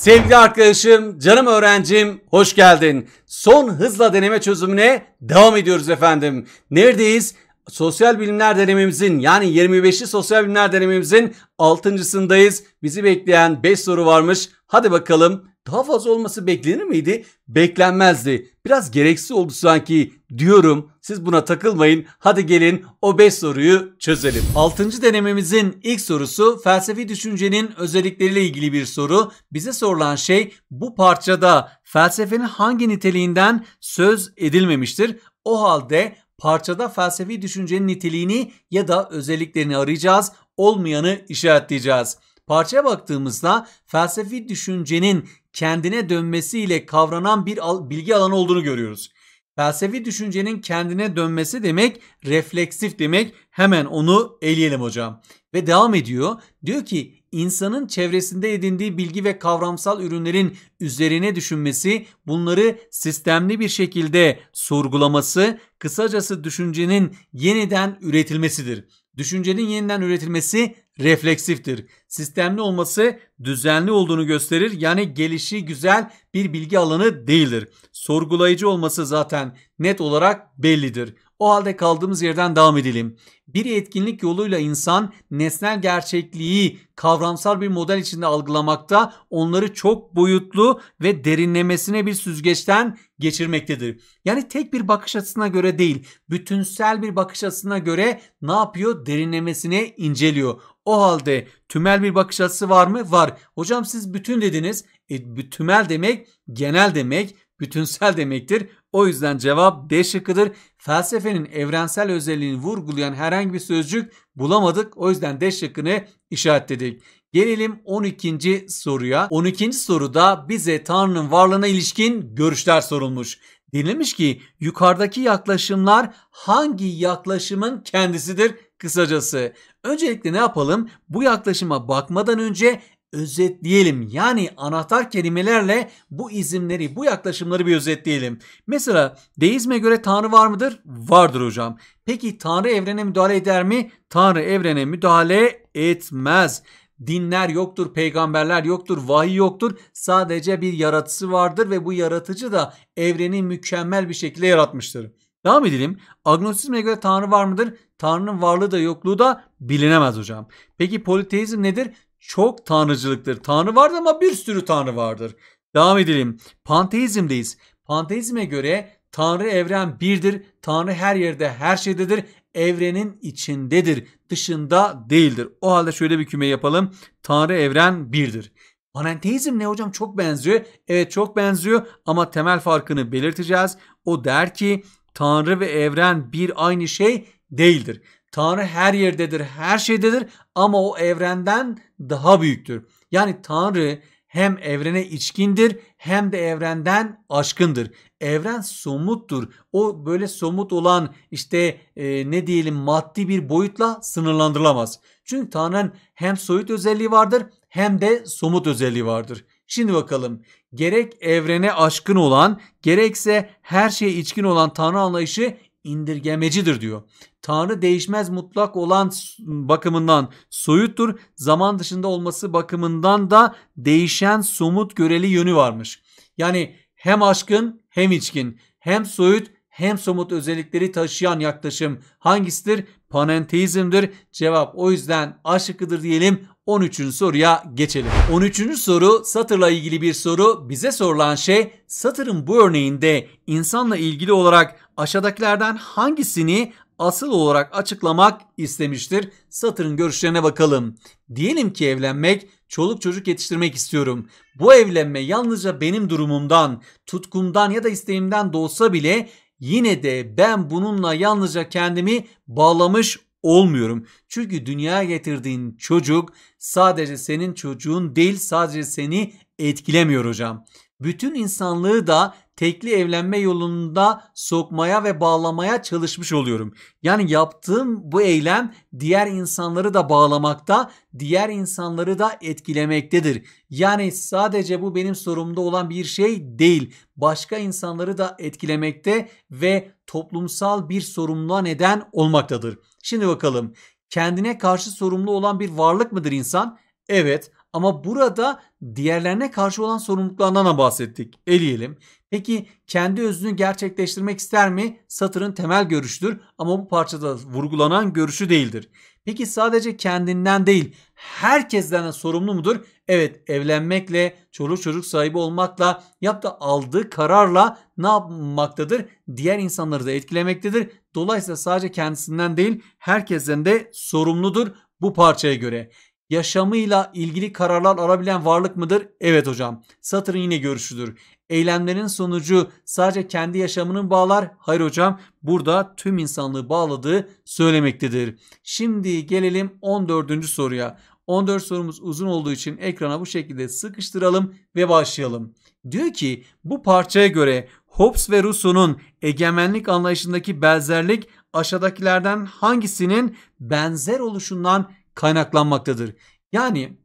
Sevgili arkadaşım, canım öğrencim hoş geldin. Son hızla deneme çözümüne devam ediyoruz efendim. Neredeyiz? Sosyal bilimler denememizin yani 25'li sosyal bilimler denememizin 6.sındayız. Bizi bekleyen 5 soru varmış. Hadi bakalım daha fazla olması beklenir miydi? Beklenmezdi. Biraz gereksiz oldu sanki diyorum. Siz buna takılmayın. Hadi gelin o 5 soruyu çözelim. 6. denememizin ilk sorusu felsefi düşüncenin özellikleriyle ilgili bir soru. Bize sorulan şey bu parçada felsefenin hangi niteliğinden söz edilmemiştir? O halde parçada felsefi düşüncenin niteliğini ya da özelliklerini arayacağız, olmayanı işaretleyeceğiz. Parçaya baktığımızda felsefi düşüncenin kendine dönmesiyle kavranan bir bilgi alanı olduğunu görüyoruz. Felsefi düşüncenin kendine dönmesi demek refleksif demek. Hemen onu eleyelim hocam. Ve devam ediyor. Diyor ki insanın çevresinde edindiği bilgi ve kavramsal ürünlerin üzerine düşünmesi, bunları sistemli bir şekilde sorgulaması, kısacası düşüncenin yeniden üretilmesidir. Düşüncenin yeniden üretilmesi refleksiftir sistemli olması düzenli olduğunu gösterir. Yani gelişi güzel bir bilgi alanı değildir. Sorgulayıcı olması zaten net olarak bellidir. O halde kaldığımız yerden devam edelim. Bir etkinlik yoluyla insan nesnel gerçekliği kavramsal bir model içinde algılamakta onları çok boyutlu ve derinlemesine bir süzgeçten geçirmektedir. Yani tek bir bakış açısına göre değil, bütünsel bir bakış açısına göre ne yapıyor? Derinlemesine inceliyor. O halde Tümel bir bakış açısı var mı? Var. Hocam siz bütün dediniz. E, tümel demek genel demek, bütünsel demektir. O yüzden cevap D şıkkıdır. Felsefenin evrensel özelliğini vurgulayan herhangi bir sözcük bulamadık. O yüzden D şıkkını işaretledik. Gelelim 12. soruya. 12. soruda bize Tanrı'nın varlığına ilişkin görüşler sorulmuş. Denilmiş ki yukarıdaki yaklaşımlar hangi yaklaşımın kendisidir? Kısacası öncelikle ne yapalım? Bu yaklaşıma bakmadan önce özetleyelim. Yani anahtar kelimelerle bu izimleri, bu yaklaşımları bir özetleyelim. Mesela deizme göre Tanrı var mıdır? Vardır hocam. Peki Tanrı evrene müdahale eder mi? Tanrı evrene müdahale etmez. Dinler yoktur, peygamberler yoktur, vahiy yoktur. Sadece bir yaratısı vardır ve bu yaratıcı da evreni mükemmel bir şekilde yaratmıştır. Devam edelim. Agnostizme göre Tanrı var mıdır? Tanrı'nın varlığı da yokluğu da bilinemez hocam. Peki politeizm nedir? Çok tanrıcılıktır. Tanrı vardır ama bir sürü tanrı vardır. Devam edelim. Panteizmdeyiz. Panteizme göre Tanrı evren birdir. Tanrı her yerde her şeydedir. Evrenin içindedir. Dışında değildir. O halde şöyle bir küme yapalım. Tanrı evren birdir. Panenteizm ne hocam çok benziyor. Evet çok benziyor ama temel farkını belirteceğiz. O der ki Tanrı ve evren bir aynı şey değildir. Tanrı her yerdedir, her şeydedir ama o evrenden daha büyüktür. Yani Tanrı hem evrene içkindir hem de evrenden aşkındır. Evren somuttur. O böyle somut olan işte e, ne diyelim maddi bir boyutla sınırlandırılamaz. Çünkü Tanrı'nın hem soyut özelliği vardır hem de somut özelliği vardır. Şimdi bakalım gerek evrene aşkın olan gerekse her şeye içkin olan Tanrı anlayışı indirgemecidir diyor. Tanrı değişmez mutlak olan bakımından soyuttur. Zaman dışında olması bakımından da değişen somut göreli yönü varmış. Yani hem aşkın hem içkin, hem soyut hem somut özellikleri taşıyan yaklaşım hangisidir? Panenteizmdir. Cevap o yüzden A şıkkıdır diyelim. 13. soruya geçelim. 13. soru satırla ilgili bir soru. Bize sorulan şey satırın bu örneğinde insanla ilgili olarak aşağıdakilerden hangisini asıl olarak açıklamak istemiştir. Satır'ın görüşlerine bakalım. Diyelim ki evlenmek, çoluk çocuk yetiştirmek istiyorum. Bu evlenme yalnızca benim durumumdan, tutkumdan ya da isteğimden doğsa bile yine de ben bununla yalnızca kendimi bağlamış olmuyorum. Çünkü dünyaya getirdiğin çocuk sadece senin çocuğun değil sadece seni etkilemiyor hocam. Bütün insanlığı da tekli evlenme yolunda sokmaya ve bağlamaya çalışmış oluyorum. Yani yaptığım bu eylem diğer insanları da bağlamakta, diğer insanları da etkilemektedir. Yani sadece bu benim sorumda olan bir şey değil. Başka insanları da etkilemekte ve toplumsal bir sorumluluğa neden olmaktadır. Şimdi bakalım. Kendine karşı sorumlu olan bir varlık mıdır insan? Evet ama burada diğerlerine karşı olan sorumluluklarından bahsettik. Eleyelim. Peki kendi özünü gerçekleştirmek ister mi? Satır'ın temel görüştür ama bu parçada vurgulanan görüşü değildir. Peki sadece kendinden değil herkesten de sorumlu mudur? Evet evlenmekle, çoluk çocuk sahibi olmakla yahut da aldığı kararla ne yapmaktadır? Diğer insanları da etkilemektedir. Dolayısıyla sadece kendisinden değil herkesten de sorumludur bu parçaya göre yaşamıyla ilgili kararlar alabilen varlık mıdır? Evet hocam. Satır'ın yine görüşüdür eylemlerin sonucu sadece kendi yaşamını bağlar. Hayır hocam burada tüm insanlığı bağladığı söylemektedir. Şimdi gelelim 14. soruya. 14 sorumuz uzun olduğu için ekrana bu şekilde sıkıştıralım ve başlayalım. Diyor ki bu parçaya göre Hobbes ve Rousseau'nun egemenlik anlayışındaki benzerlik aşağıdakilerden hangisinin benzer oluşundan kaynaklanmaktadır? Yani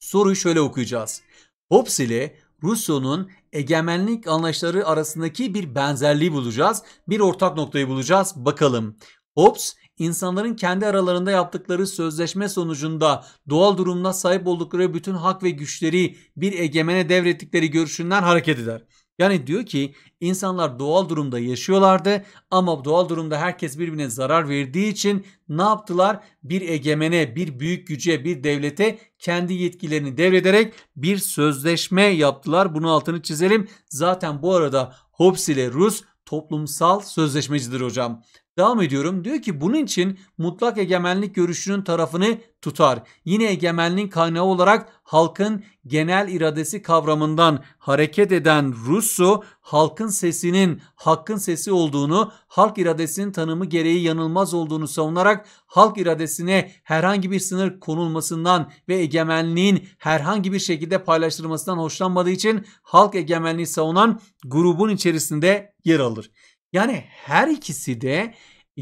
soruyu şöyle okuyacağız. Hobbes ile Rusya'nın egemenlik anlayışları arasındaki bir benzerliği bulacağız. Bir ortak noktayı bulacağız. Bakalım. Hobbes insanların kendi aralarında yaptıkları sözleşme sonucunda doğal durumda sahip oldukları bütün hak ve güçleri bir egemene devrettikleri görüşünden hareket eder. Yani diyor ki insanlar doğal durumda yaşıyorlardı ama doğal durumda herkes birbirine zarar verdiği için ne yaptılar? Bir egemene, bir büyük güce, bir devlete kendi yetkilerini devrederek bir sözleşme yaptılar. Bunun altını çizelim. Zaten bu arada Hobbes ile Rus toplumsal sözleşmecidir hocam. Devam ediyorum. Diyor ki bunun için mutlak egemenlik görüşünün tarafını tutar. Yine egemenliğin kaynağı olarak halkın genel iradesi kavramından hareket eden Russo halkın sesinin hakkın sesi olduğunu, halk iradesinin tanımı gereği yanılmaz olduğunu savunarak halk iradesine herhangi bir sınır konulmasından ve egemenliğin herhangi bir şekilde paylaştırılmasından hoşlanmadığı için halk egemenliği savunan grubun içerisinde yer alır. Yani her ikisi de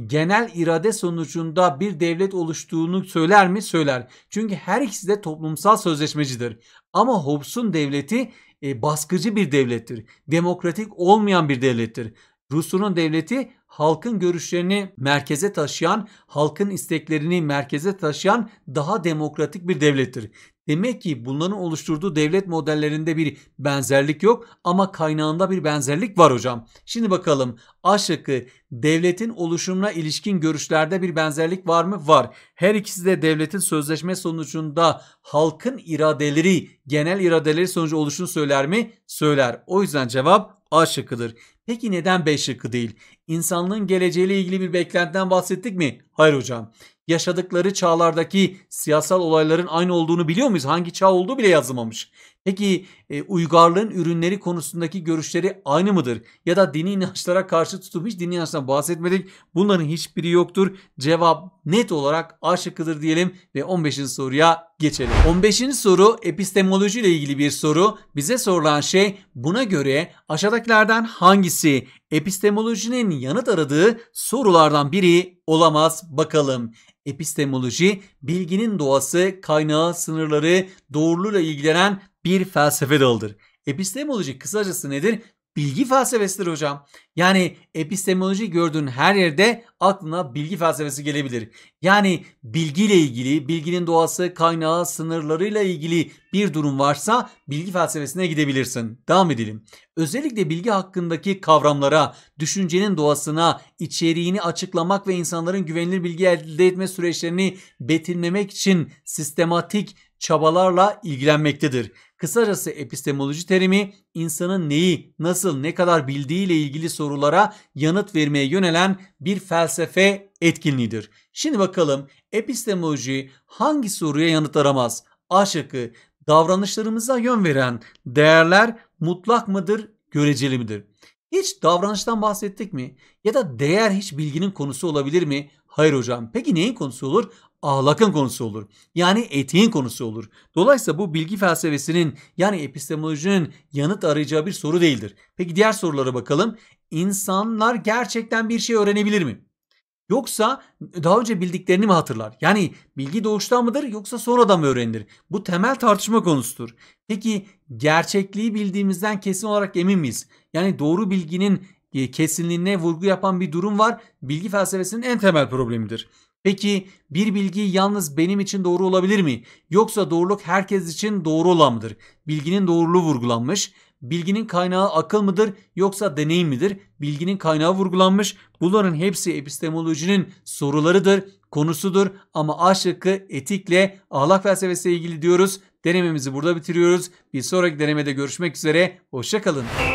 genel irade sonucunda bir devlet oluştuğunu söyler mi? Söyler. Çünkü her ikisi de toplumsal sözleşmecidir. Ama Hobbes'un devleti e, baskıcı bir devlettir. Demokratik olmayan bir devlettir. Rousseau'nun devleti halkın görüşlerini merkeze taşıyan, halkın isteklerini merkeze taşıyan daha demokratik bir devlettir. Demek ki bunların oluşturduğu devlet modellerinde bir benzerlik yok ama kaynağında bir benzerlik var hocam. Şimdi bakalım A şıkkı devletin oluşumuna ilişkin görüşlerde bir benzerlik var mı? Var. Her ikisi de devletin sözleşme sonucunda halkın iradeleri, genel iradeleri sonucu oluşunu söyler mi? Söyler. O yüzden cevap A şıkkıdır. Peki neden B şıkkı değil? İnsanlığın geleceğiyle ilgili bir beklentiden bahsettik mi? Hayır hocam yaşadıkları çağlardaki siyasal olayların aynı olduğunu biliyor muyuz? Hangi çağ olduğu bile yazılmamış. Peki e, uygarlığın ürünleri konusundaki görüşleri aynı mıdır? Ya da dini inançlara karşı tutum hiç dini inançtan bahsetmedik. Bunların hiçbiri yoktur. Cevap net olarak A şıkkıdır diyelim ve 15. soruya geçelim. 15. soru epistemoloji ile ilgili bir soru. Bize sorulan şey buna göre aşağıdakilerden hangisi epistemolojinin yanıt aradığı sorulardan biri olamaz bakalım. Epistemoloji bilginin doğası, kaynağı, sınırları, doğruluğuyla ilgilenen bir felsefe dalıdır. Epistemoloji kısacası nedir? Bilgi felsefesidir hocam. Yani epistemoloji gördüğün her yerde aklına bilgi felsefesi gelebilir. Yani bilgiyle ilgili, bilginin doğası, kaynağı, sınırlarıyla ilgili bir durum varsa bilgi felsefesine gidebilirsin. Devam edelim. Özellikle bilgi hakkındaki kavramlara, düşüncenin doğasına, içeriğini açıklamak ve insanların güvenilir bilgi elde etme süreçlerini betimlemek için sistematik çabalarla ilgilenmektedir. Kısacası epistemoloji terimi insanın neyi, nasıl, ne kadar bildiğiyle ilgili sorulara yanıt vermeye yönelen bir felsefe etkinliğidir. Şimdi bakalım epistemoloji hangi soruya yanıt aramaz? A şıkkı davranışlarımıza yön veren değerler mutlak mıdır, göreceli midir? Hiç davranıştan bahsettik mi? Ya da değer hiç bilginin konusu olabilir mi? Hayır hocam. Peki neyin konusu olur? ahlakın konusu olur. Yani etiğin konusu olur. Dolayısıyla bu bilgi felsefesinin yani epistemolojinin yanıt arayacağı bir soru değildir. Peki diğer sorulara bakalım. İnsanlar gerçekten bir şey öğrenebilir mi? Yoksa daha önce bildiklerini mi hatırlar? Yani bilgi doğuştan mıdır yoksa sonradan mı öğrenilir? Bu temel tartışma konusudur. Peki gerçekliği bildiğimizden kesin olarak emin miyiz? Yani doğru bilginin e, kesinliğine vurgu yapan bir durum var. Bilgi felsefesinin en temel problemidir. Peki bir bilgi yalnız benim için doğru olabilir mi? Yoksa doğruluk herkes için doğru olan mıdır? Bilginin doğruluğu vurgulanmış. Bilginin kaynağı akıl mıdır yoksa deneyim midir? Bilginin kaynağı vurgulanmış. Bunların hepsi epistemolojinin sorularıdır, konusudur ama A şıkkı etikle ahlak felsefesiyle ilgili diyoruz. Denememizi burada bitiriyoruz. Bir sonraki denemede görüşmek üzere. Hoşçakalın.